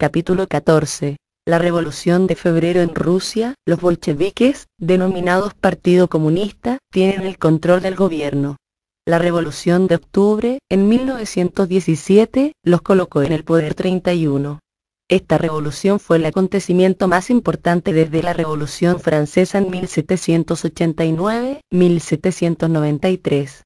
Capítulo 14. La Revolución de Febrero en Rusia, los bolcheviques, denominados Partido Comunista, tienen el control del gobierno. La Revolución de Octubre, en 1917, los colocó en el poder 31. Esta revolución fue el acontecimiento más importante desde la Revolución Francesa en 1789-1793.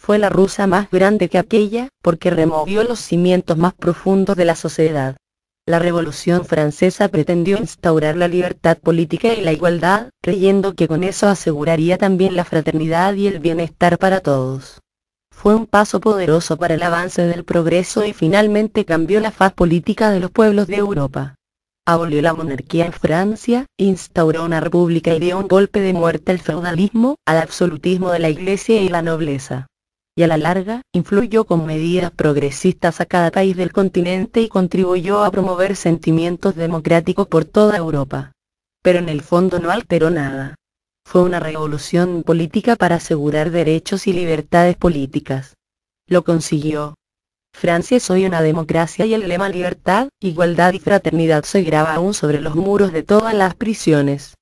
Fue la rusa más grande que aquella, porque removió los cimientos más profundos de la sociedad. La Revolución Francesa pretendió instaurar la libertad política y la igualdad, creyendo que con eso aseguraría también la fraternidad y el bienestar para todos. Fue un paso poderoso para el avance del progreso y finalmente cambió la faz política de los pueblos de Europa. Abolió la monarquía en Francia, instauró una república y dio un golpe de muerte al feudalismo, al absolutismo de la iglesia y la nobleza y a la larga, influyó con medidas progresistas a cada país del continente y contribuyó a promover sentimientos democráticos por toda Europa. Pero en el fondo no alteró nada. Fue una revolución política para asegurar derechos y libertades políticas. Lo consiguió. Francia es hoy una democracia y el lema libertad, igualdad y fraternidad se graba aún sobre los muros de todas las prisiones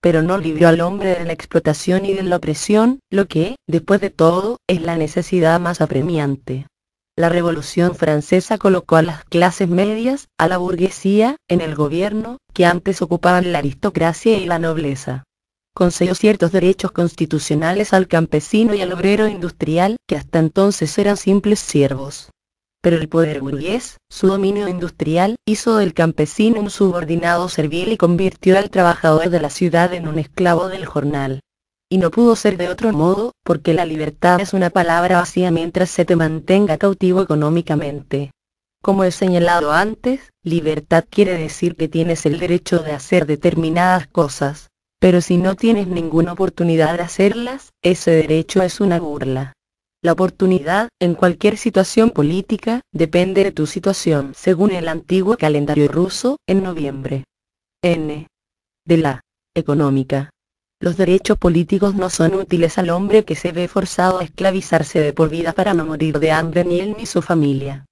pero no libró al hombre de la explotación y de la opresión, lo que, después de todo, es la necesidad más apremiante. La Revolución Francesa colocó a las clases medias, a la burguesía, en el gobierno, que antes ocupaban la aristocracia y la nobleza. Concedió ciertos derechos constitucionales al campesino y al obrero industrial, que hasta entonces eran simples siervos. Pero el poder burgués, su dominio industrial, hizo del campesino un subordinado servil y convirtió al trabajador de la ciudad en un esclavo del jornal. Y no pudo ser de otro modo, porque la libertad es una palabra vacía mientras se te mantenga cautivo económicamente. Como he señalado antes, libertad quiere decir que tienes el derecho de hacer determinadas cosas, pero si no tienes ninguna oportunidad de hacerlas, ese derecho es una burla. La oportunidad, en cualquier situación política, depende de tu situación según el antiguo calendario ruso, en noviembre. N. De la económica. Los derechos políticos no son útiles al hombre que se ve forzado a esclavizarse de por vida para no morir de hambre ni él ni su familia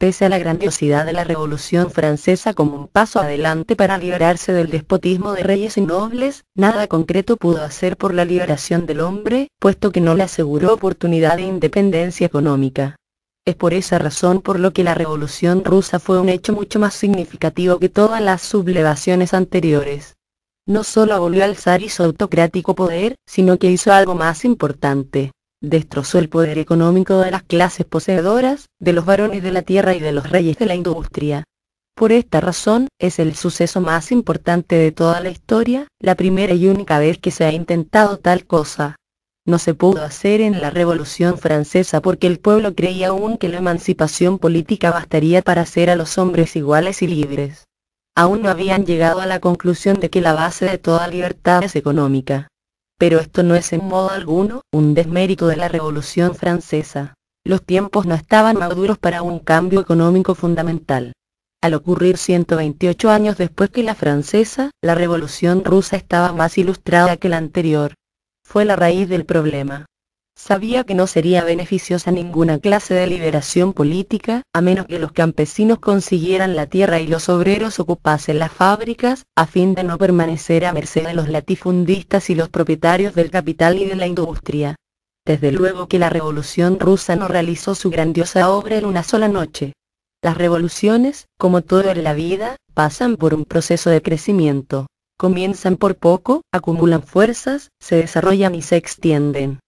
pese a la grandiosidad de la Revolución Francesa como un paso adelante para liberarse del despotismo de reyes y nobles, nada concreto pudo hacer por la liberación del hombre, puesto que no le aseguró oportunidad de independencia económica. Es por esa razón por lo que la Revolución rusa fue un hecho mucho más significativo que todas las sublevaciones anteriores. No solo abolió al zar y su autocrático poder, sino que hizo algo más importante destrozó el poder económico de las clases poseedoras, de los varones de la tierra y de los reyes de la industria. Por esta razón, es el suceso más importante de toda la historia, la primera y única vez que se ha intentado tal cosa. No se pudo hacer en la Revolución Francesa porque el pueblo creía aún que la emancipación política bastaría para hacer a los hombres iguales y libres. Aún no habían llegado a la conclusión de que la base de toda libertad es económica. Pero esto no es en modo alguno un desmérito de la Revolución Francesa. Los tiempos no estaban maduros para un cambio económico fundamental. Al ocurrir 128 años después que la francesa, la Revolución rusa estaba más ilustrada que la anterior. Fue la raíz del problema sabía que no sería beneficiosa ninguna clase de liberación política, a menos que los campesinos consiguieran la tierra y los obreros ocupasen las fábricas, a fin de no permanecer a merced de los latifundistas y los propietarios del capital y de la industria. Desde luego que la revolución rusa no realizó su grandiosa obra en una sola noche. Las revoluciones, como todo en la vida, pasan por un proceso de crecimiento. Comienzan por poco, acumulan fuerzas, se desarrollan y se extienden.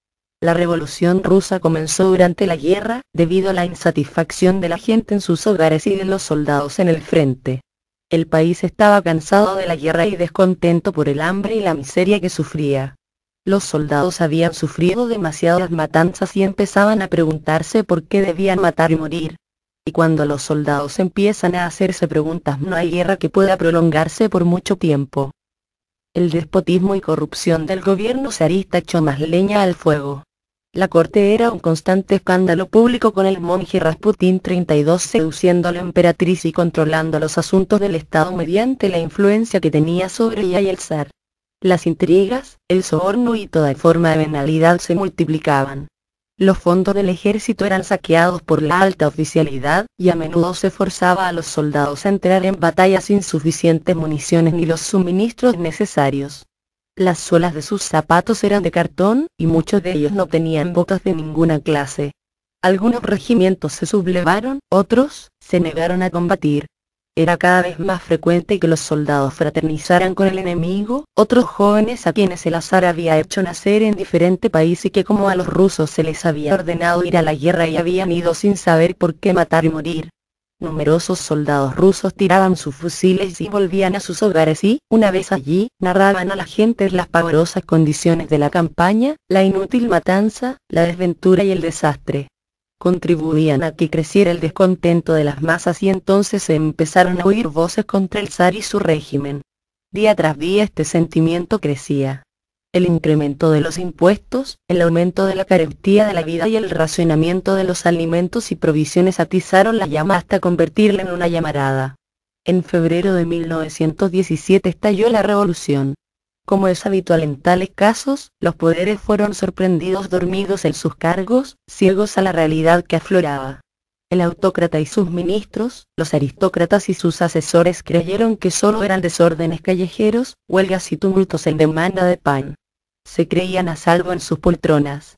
La revolución rusa comenzó durante la guerra, debido a la insatisfacción de la gente en sus hogares y de los soldados en el frente. El país estaba cansado de la guerra y descontento por el hambre y la miseria que sufría. Los soldados habían sufrido demasiadas matanzas y empezaban a preguntarse por qué debían matar y morir. Y cuando los soldados empiezan a hacerse preguntas no hay guerra que pueda prolongarse por mucho tiempo. El despotismo y corrupción del gobierno zarista echó más leña al fuego. La corte era un constante escándalo público con el monje Rasputín 32 seduciendo a la emperatriz y controlando los asuntos del Estado mediante la influencia que tenía sobre ella y el zar. Las intrigas, el soborno y toda forma de venalidad se multiplicaban. Los fondos del ejército eran saqueados por la alta oficialidad, y a menudo se forzaba a los soldados a entrar en batalla sin suficientes municiones ni los suministros necesarios. Las suelas de sus zapatos eran de cartón, y muchos de ellos no tenían botas de ninguna clase. Algunos regimientos se sublevaron, otros, se negaron a combatir. Era cada vez más frecuente que los soldados fraternizaran con el enemigo, otros jóvenes a quienes el azar había hecho nacer en diferente país y que como a los rusos se les había ordenado ir a la guerra y habían ido sin saber por qué matar y morir, Numerosos soldados rusos tiraban sus fusiles y volvían a sus hogares y, una vez allí, narraban a la gente las pavorosas condiciones de la campaña, la inútil matanza, la desventura y el desastre. Contribuían a que creciera el descontento de las masas y entonces se empezaron a oír voces contra el zar y su régimen. Día tras día este sentimiento crecía el incremento de los impuestos, el aumento de la carestía de la vida y el racionamiento de los alimentos y provisiones atizaron la llama hasta convertirla en una llamarada. En febrero de 1917 estalló la revolución. Como es habitual en tales casos, los poderes fueron sorprendidos dormidos en sus cargos, ciegos a la realidad que afloraba. El autócrata y sus ministros, los aristócratas y sus asesores creyeron que solo eran desórdenes callejeros, huelgas y tumultos en demanda de pan se creían a salvo en sus poltronas.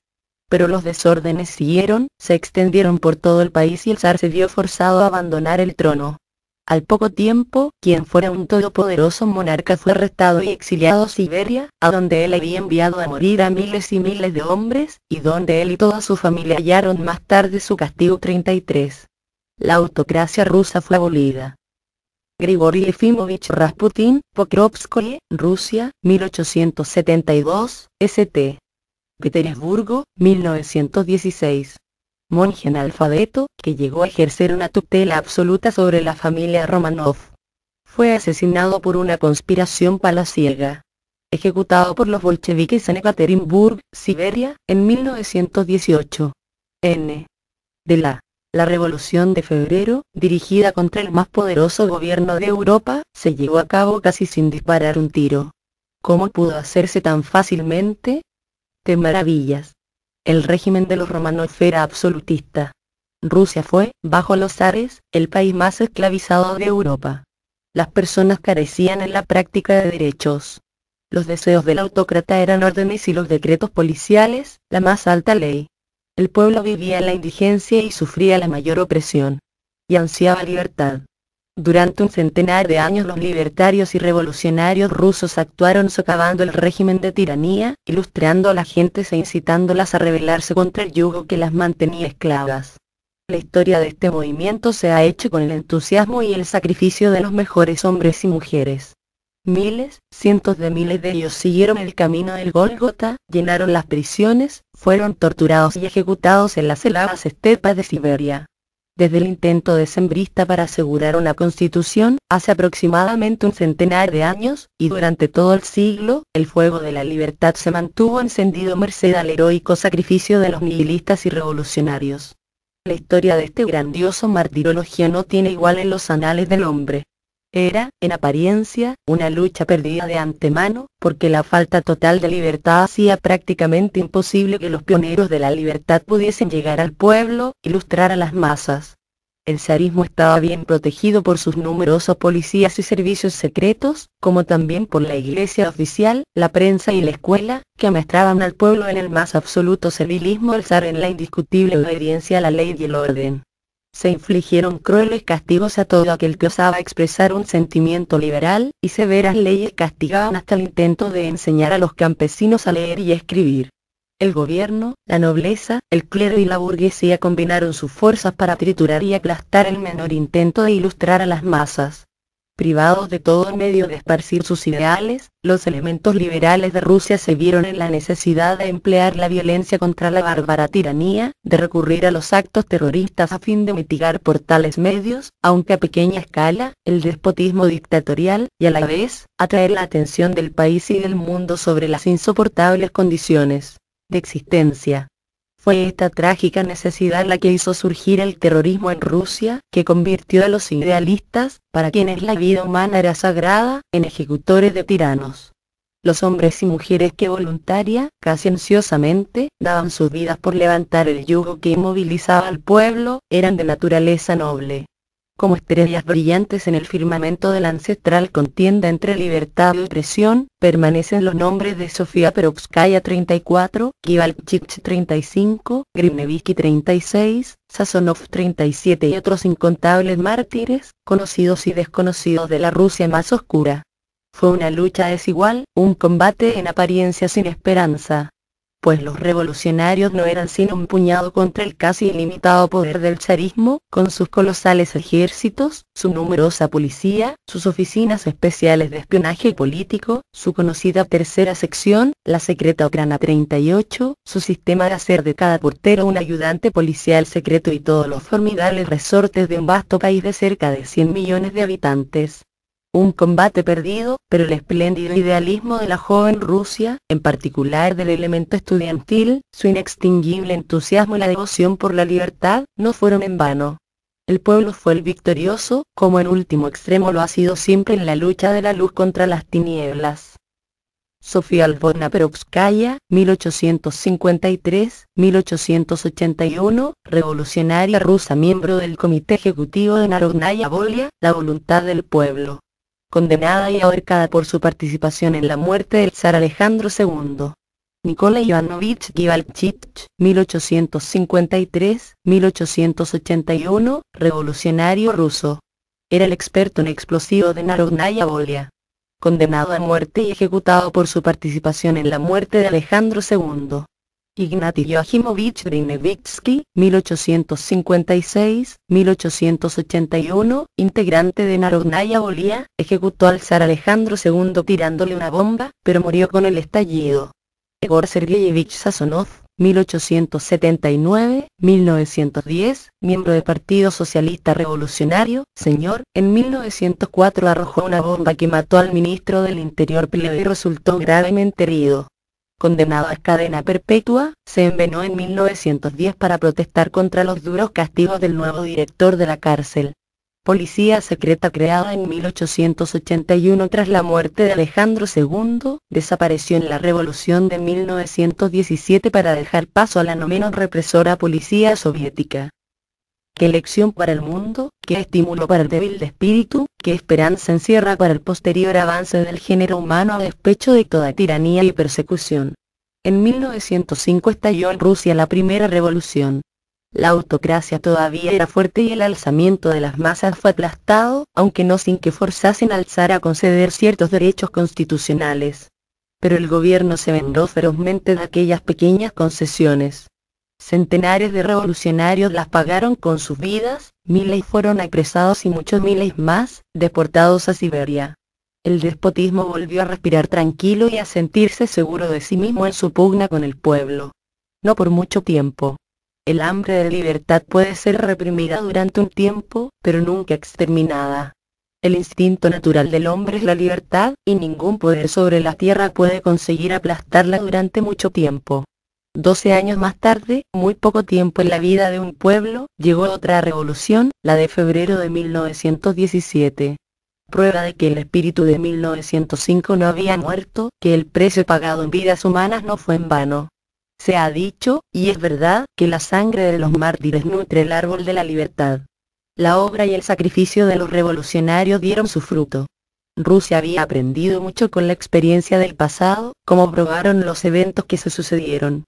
Pero los desórdenes siguieron, se extendieron por todo el país y el zar se vio forzado a abandonar el trono. Al poco tiempo, quien fuera un todopoderoso monarca fue arrestado y exiliado a Siberia, a donde él había enviado a morir a miles y miles de hombres, y donde él y toda su familia hallaron más tarde su castigo 33. La autocracia rusa fue abolida. Grigory Efimovich Rasputin, Pokrovskoye, Rusia, 1872, St. Petersburgo, 1916. Monje analfabeto, que llegó a ejercer una tutela absoluta sobre la familia Romanov. Fue asesinado por una conspiración palaciega. Ejecutado por los bolcheviques en Ekaterinburg, Siberia, en 1918. N. De la la Revolución de Febrero, dirigida contra el más poderoso gobierno de Europa, se llevó a cabo casi sin disparar un tiro. ¿Cómo pudo hacerse tan fácilmente? ¡Qué maravillas. El régimen de los romanos era absolutista. Rusia fue, bajo los zares, el país más esclavizado de Europa. Las personas carecían en la práctica de derechos. Los deseos del autócrata eran órdenes y los decretos policiales, la más alta ley. El pueblo vivía en la indigencia y sufría la mayor opresión. Y ansiaba libertad. Durante un centenar de años los libertarios y revolucionarios rusos actuaron socavando el régimen de tiranía, ilustrando a las gentes e incitándolas a rebelarse contra el yugo que las mantenía esclavas. La historia de este movimiento se ha hecho con el entusiasmo y el sacrificio de los mejores hombres y mujeres. Miles, cientos de miles de ellos siguieron el camino del Gólgota, llenaron las prisiones, fueron torturados y ejecutados en las heladas estepas de Siberia. Desde el intento decembrista para asegurar una constitución, hace aproximadamente un centenar de años, y durante todo el siglo, el fuego de la libertad se mantuvo encendido merced al heroico sacrificio de los nihilistas y revolucionarios. La historia de este grandioso martirologio no tiene igual en los anales del hombre. Era, en apariencia, una lucha perdida de antemano, porque la falta total de libertad hacía prácticamente imposible que los pioneros de la libertad pudiesen llegar al pueblo, ilustrar a las masas. El zarismo estaba bien protegido por sus numerosos policías y servicios secretos, como también por la iglesia oficial, la prensa y la escuela, que amastraban al pueblo en el más absoluto servilismo, del zar en la indiscutible obediencia a la ley y el orden se infligieron crueles castigos a todo aquel que osaba expresar un sentimiento liberal, y severas leyes castigaban hasta el intento de enseñar a los campesinos a leer y escribir. El gobierno, la nobleza, el clero y la burguesía combinaron sus fuerzas para triturar y aplastar el menor intento de ilustrar a las masas. Privados de todo medio de esparcir sus ideales, los elementos liberales de Rusia se vieron en la necesidad de emplear la violencia contra la bárbara tiranía, de recurrir a los actos terroristas a fin de mitigar por tales medios, aunque a pequeña escala, el despotismo dictatorial, y a la vez, atraer la atención del país y del mundo sobre las insoportables condiciones de existencia fue esta trágica necesidad la que hizo surgir el terrorismo en Rusia, que convirtió a los idealistas, para quienes la vida humana era sagrada, en ejecutores de tiranos. Los hombres y mujeres que voluntaria, casi ansiosamente, daban sus vidas por levantar el yugo que inmovilizaba al pueblo, eran de naturaleza noble como estrellas brillantes en el firmamento de la ancestral contienda entre libertad y opresión, permanecen los nombres de Sofía Perovskaya 34, Kivalchich 35, Grimnevsky 36, Sazonov 37 y otros incontables mártires, conocidos y desconocidos de la Rusia más oscura. Fue una lucha desigual, un combate en apariencia sin esperanza, pues los revolucionarios no eran sino un puñado contra el casi ilimitado poder del charismo, con sus colosales ejércitos, su numerosa policía, sus oficinas especiales de espionaje político, su conocida tercera sección, la secreta Ucrana 38, su sistema de hacer de cada portero un ayudante policial secreto y todos los formidables resortes de un vasto país de cerca de 100 millones de habitantes un combate perdido, pero el espléndido idealismo de la joven Rusia, en particular del elemento estudiantil, su inextinguible entusiasmo y la devoción por la libertad, no fueron en vano. El pueblo fue el victorioso, como en último extremo lo ha sido siempre en la lucha de la luz contra las tinieblas. Sofía Albona Perovskaya, 1853-1881, revolucionaria rusa miembro del Comité Ejecutivo de Narodnaya Volia, La Voluntad del Pueblo condenada y ahorcada por su participación en la muerte del zar Alejandro II. Nikola Ivanovich Givalchich, 1853-1881, revolucionario ruso. Era el experto en explosivos de Narodnaya Volia. Condenado a muerte y ejecutado por su participación en la muerte de Alejandro II. Ignati Joachimovich Brinevitsky, 1856-1881, integrante de Narodnaya Bolía, ejecutó al zar Alejandro II tirándole una bomba, pero murió con el estallido. Egor Sergeyevich Sazonov, 1879-1910, miembro del Partido Socialista Revolucionario, señor, en 1904 arrojó una bomba que mató al ministro del Interior Pile y resultó gravemente herido condenado a cadena perpetua, se envenó en 1910 para protestar contra los duros castigos del nuevo director de la cárcel. Policía secreta creada en 1881 tras la muerte de Alejandro II, desapareció en la revolución de 1917 para dejar paso a la no menos represora policía soviética qué elección para el mundo, qué estímulo para el débil de espíritu, qué esperanza encierra para el posterior avance del género humano a despecho de toda tiranía y persecución. En 1905 estalló en Rusia la primera revolución. La autocracia todavía era fuerte y el alzamiento de las masas fue aplastado, aunque no sin que forzasen alzar a conceder ciertos derechos constitucionales. Pero el gobierno se vendó ferozmente de aquellas pequeñas concesiones. Centenares de revolucionarios las pagaron con sus vidas, miles fueron apresados y muchos miles más, deportados a Siberia. El despotismo volvió a respirar tranquilo y a sentirse seguro de sí mismo en su pugna con el pueblo. No por mucho tiempo. El hambre de libertad puede ser reprimida durante un tiempo, pero nunca exterminada. El instinto natural del hombre es la libertad, y ningún poder sobre la tierra puede conseguir aplastarla durante mucho tiempo. Doce años más tarde, muy poco tiempo en la vida de un pueblo, llegó otra revolución, la de febrero de 1917. Prueba de que el espíritu de 1905 no había muerto, que el precio pagado en vidas humanas no fue en vano. Se ha dicho, y es verdad, que la sangre de los mártires nutre el árbol de la libertad. La obra y el sacrificio de los revolucionarios dieron su fruto. Rusia había aprendido mucho con la experiencia del pasado, como probaron los eventos que se sucedieron.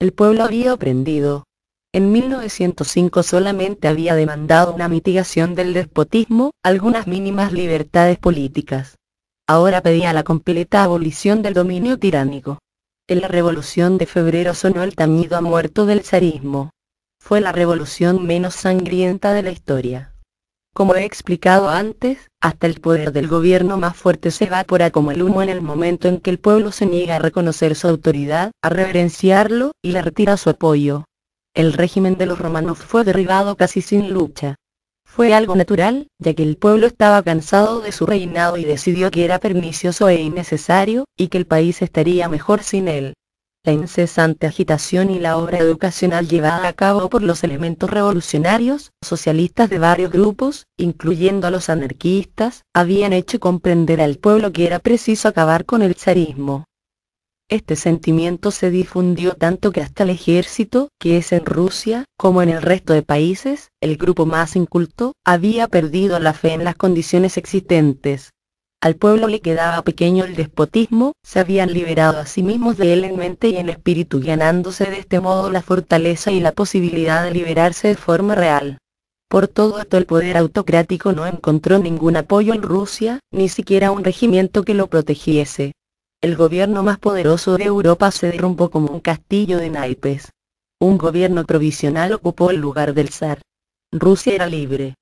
El pueblo había aprendido. En 1905 solamente había demandado una mitigación del despotismo, algunas mínimas libertades políticas. Ahora pedía la completa abolición del dominio tiránico. En la revolución de febrero sonó el tañido a muerto del zarismo. Fue la revolución menos sangrienta de la historia. Como he explicado antes, hasta el poder del gobierno más fuerte se evapora como el humo en el momento en que el pueblo se niega a reconocer su autoridad, a reverenciarlo, y le retira su apoyo. El régimen de los romanos fue derribado casi sin lucha. Fue algo natural, ya que el pueblo estaba cansado de su reinado y decidió que era pernicioso e innecesario, y que el país estaría mejor sin él la incesante agitación y la obra educacional llevada a cabo por los elementos revolucionarios, socialistas de varios grupos, incluyendo a los anarquistas, habían hecho comprender al pueblo que era preciso acabar con el zarismo. Este sentimiento se difundió tanto que hasta el ejército, que es en Rusia, como en el resto de países, el grupo más inculto, había perdido la fe en las condiciones existentes, al pueblo le quedaba pequeño el despotismo, se habían liberado a sí mismos de él en mente y en espíritu ganándose de este modo la fortaleza y la posibilidad de liberarse de forma real. Por todo esto el poder autocrático no encontró ningún apoyo en Rusia, ni siquiera un regimiento que lo protegiese. El gobierno más poderoso de Europa se derrumbó como un castillo de naipes. Un gobierno provisional ocupó el lugar del zar. Rusia era libre.